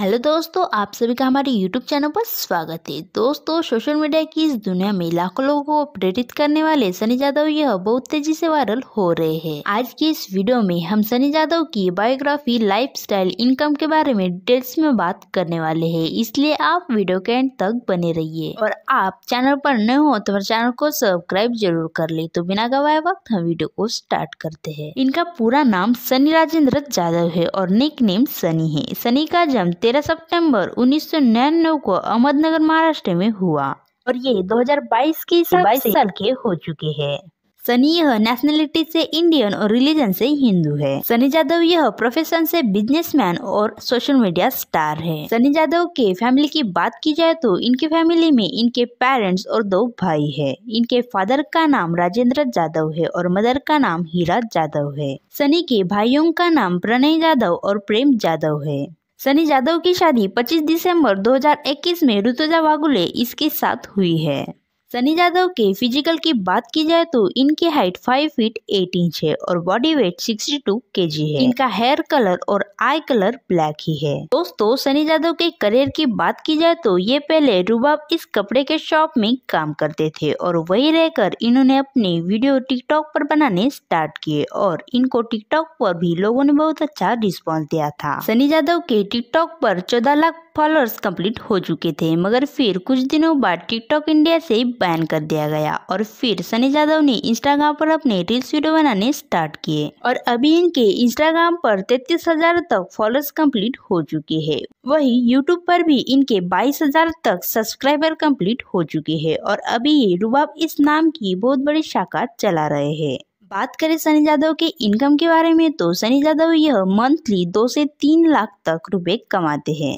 hello दोस्तों आप सभी का हमारे यूट्यूब चैनल पर स्वागत है दोस्तों सोशल मीडिया की इस दुनिया में लाखों लोगों को प्रेरित करने वाले सनी यादव यह बहुत तेजी से वायरल हो रहे हैं आज की इस वीडियो में हम सनी यादव की बायोग्राफी लाइफस्टाइल इनकम के बारे में डिटेल्स में बात करने वाले हैं इसलिए आप वीडियो के एंड तक बने रहिए और आप चैनल पर न हो तो हमारे चैनल को सब्सक्राइब जरूर कर ले तो बिना गवाए वक्त हम वीडियो को स्टार्ट करते हैं इनका पूरा नाम सनी राजेंद्र यादव है और निक नेम सनी है सनी का जमते 13 सितंबर 1999 को अहमदनगर महाराष्ट्र में हुआ और ये 2022 के बाईस साल के हो चुके हैं सनी यह नेशनैलिटी से इंडियन और रिलीजन से हिंदू है सनी जाधव यह प्रोफेशन से बिजनेसमैन और सोशल मीडिया स्टार है सनी जाधव के फैमिली की बात की जाए तो इनके फैमिली में इनके पेरेंट्स और दो भाई है इनके फादर का नाम राजेंद्र जाधव है और मदर का नाम हीरा जाधव है सनी के भाइयों का नाम प्रणय जाधव और प्रेम जाधव है सनी यादव की शादी 25 दिसंबर 2021 में ऋतुजा वागुले इसके साथ हुई है सनी यादव के फिजिकल की बात की जाए तो इनकी हाइट 5 फीट 8 इंच है और बॉडी वेट 62 जी है इनका हेयर कलर और आई कलर ब्लैक ही है दोस्तों सनी यादव के करियर की बात की जाए तो ये पहले रूबाब इस कपड़े के शॉप में काम करते थे और वही रहकर इन्होंने अपने वीडियो टिकटॉक पर बनाने स्टार्ट किए और इनको टिकटॉक पर भी लोगों ने बहुत अच्छा रिस्पॉन्स दिया था सनी यादव के टिकटॉक पर चौदह लाख फॉलोअर्स कंप्लीट हो चुके थे मगर फिर कुछ दिनों बाद टिकटॉक इंडिया से बैन कर दिया गया और फिर सनी यादव ने इंस्टाग्राम पर अपने रील्स वीडियो बनाने स्टार्ट किए और अभी इनके इंस्टाग्राम पर तैतीस हजार तक फॉलोअर्स कंप्लीट हो चुके हैं वही यूट्यूब पर भी इनके बाईस हजार तक सब्सक्राइबर कम्प्लीट हो चुके हैं और अभी ये रुबाब इस नाम की बहुत बड़ी शाखा चला रहे हैं बात करें सनी यादव के इनकम के बारे में तो सनी यादव यह मंथली दो से तीन लाख तक रुपए कमाते हैं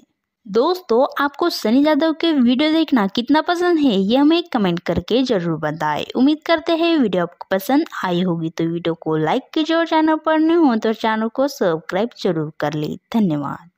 दोस्तों आपको सनी यादव के वीडियो देखना कितना पसंद है ये हमें कमेंट करके ज़रूर बताएं उम्मीद करते हैं वीडियो आपको पसंद आई होगी तो वीडियो को लाइक कीजिए और चैनल पर नहीं हो तो चैनल को सब्सक्राइब जरूर कर ली धन्यवाद